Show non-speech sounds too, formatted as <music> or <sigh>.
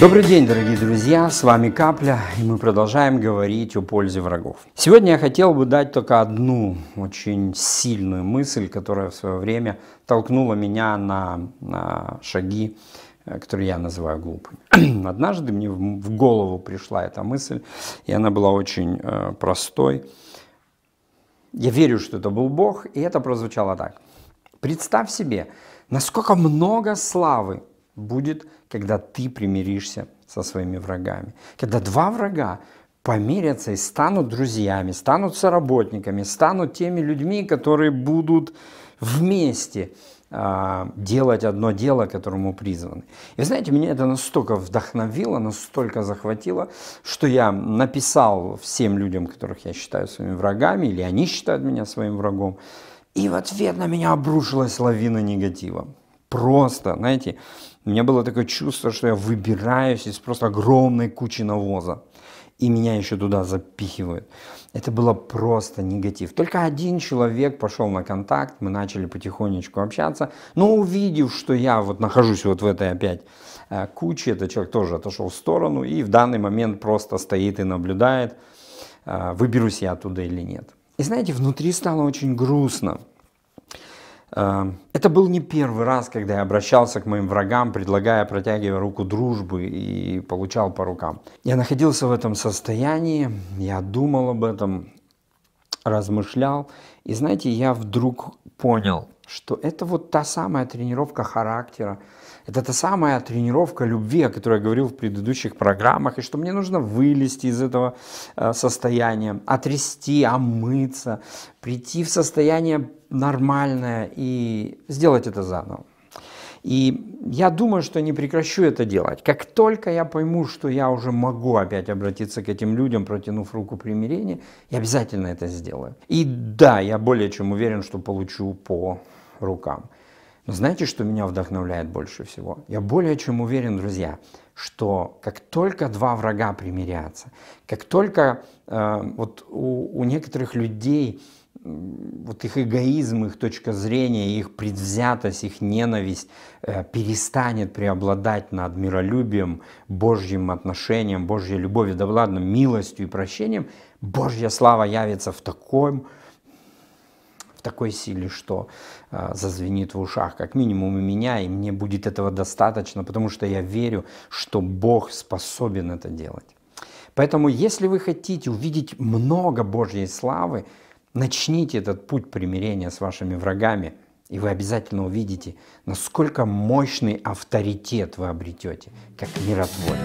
Добрый день, дорогие друзья, с вами Капля, и мы продолжаем говорить о пользе врагов. Сегодня я хотел бы дать только одну очень сильную мысль, которая в свое время толкнула меня на, на шаги, э, которые я называю глупыми. <clears throat> Однажды мне в голову пришла эта мысль, и она была очень э, простой. Я верю, что это был Бог, и это прозвучало так. Представь себе, насколько много славы будет, когда ты примиришься со своими врагами. Когда два врага помирятся и станут друзьями, станут соработниками, станут теми людьми, которые будут вместе а, делать одно дело, которому призваны. И знаете, меня это настолько вдохновило, настолько захватило, что я написал всем людям, которых я считаю своими врагами, или они считают меня своим врагом, и в ответ на меня обрушилась лавина негатива просто, знаете, у меня было такое чувство, что я выбираюсь из просто огромной кучи навоза. И меня еще туда запихивают. Это было просто негатив. Только один человек пошел на контакт, мы начали потихонечку общаться. Но увидев, что я вот нахожусь вот в этой опять э, куче, этот человек тоже отошел в сторону и в данный момент просто стоит и наблюдает, э, выберусь я оттуда или нет. И знаете, внутри стало очень грустно. Эм, это был не первый раз, когда я обращался к моим врагам, предлагая, протягивая руку дружбы и получал по рукам. Я находился в этом состоянии, я думал об этом, размышлял. И знаете, я вдруг понял, что это вот та самая тренировка характера, это та самая тренировка любви, о которой я говорил в предыдущих программах, и что мне нужно вылезти из этого э, состояния, отрести, омыться, прийти в состояние нормальное и сделать это заново. И я думаю, что не прекращу это делать. Как только я пойму, что я уже могу опять обратиться к этим людям, протянув руку примирения, я обязательно это сделаю. И да, я более чем уверен, что получу по рукам. Но знаете, что меня вдохновляет больше всего? Я более чем уверен, друзья, что как только два врага примирятся, как только э, вот у, у некоторых людей вот их эгоизм, их точка зрения, их предвзятость, их ненависть э, перестанет преобладать над миролюбием, Божьим отношением, Божьей любовью, да ладно, милостью и прощением, Божья слава явится в таком, в такой силе, что э, зазвенит в ушах, как минимум у меня, и мне будет этого достаточно, потому что я верю, что Бог способен это делать. Поэтому, если вы хотите увидеть много Божьей славы, Начните этот путь примирения с вашими врагами, и вы обязательно увидите, насколько мощный авторитет вы обретете, как миротворец.